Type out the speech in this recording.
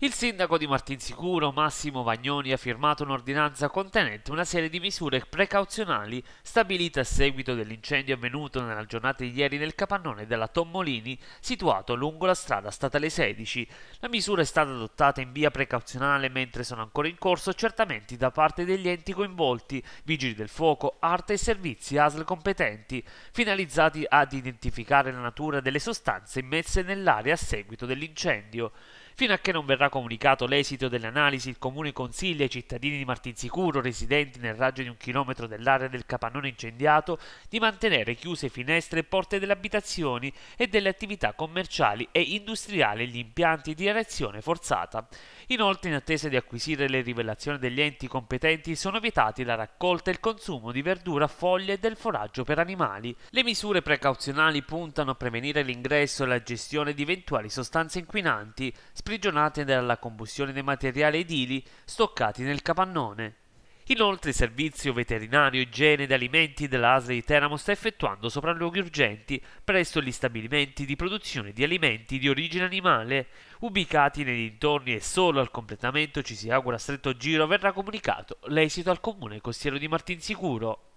Il sindaco di Martinsicuro, Massimo Vagnoni, ha firmato un'ordinanza contenente una serie di misure precauzionali stabilite a seguito dell'incendio avvenuto nella giornata di ieri nel capannone della Tommolini, situato lungo la strada statale 16. La misura è stata adottata in via precauzionale mentre sono ancora in corso accertamenti da parte degli enti coinvolti, vigili del fuoco, arte e servizi ASL competenti, finalizzati ad identificare la natura delle sostanze immesse nell'area a seguito dell'incendio fino a che non verrà comunicato l'esito delle analisi, il Comune consiglia ai cittadini di Martinsicuro, residenti nel raggio di un chilometro dell'area del capannone incendiato, di mantenere chiuse finestre e porte delle abitazioni e delle attività commerciali e industriali e gli impianti di erezione forzata. Inoltre, in attesa di acquisire le rivelazioni degli enti competenti, sono vietati la raccolta e il consumo di verdura, foglie e del foraggio per animali. Le misure precauzionali puntano a prevenire l'ingresso e la gestione di eventuali sostanze inquinanti, sprigionate dalla combustione dei materiali edili stoccati nel capannone. Inoltre il servizio veterinario, igiene ed alimenti dell'ASL di Teramo sta effettuando sopralluoghi urgenti presso gli stabilimenti di produzione di alimenti di origine animale ubicati nei dintorni e solo al completamento ci si augura stretto giro verrà comunicato l'esito al comune costiero di Martinsicuro.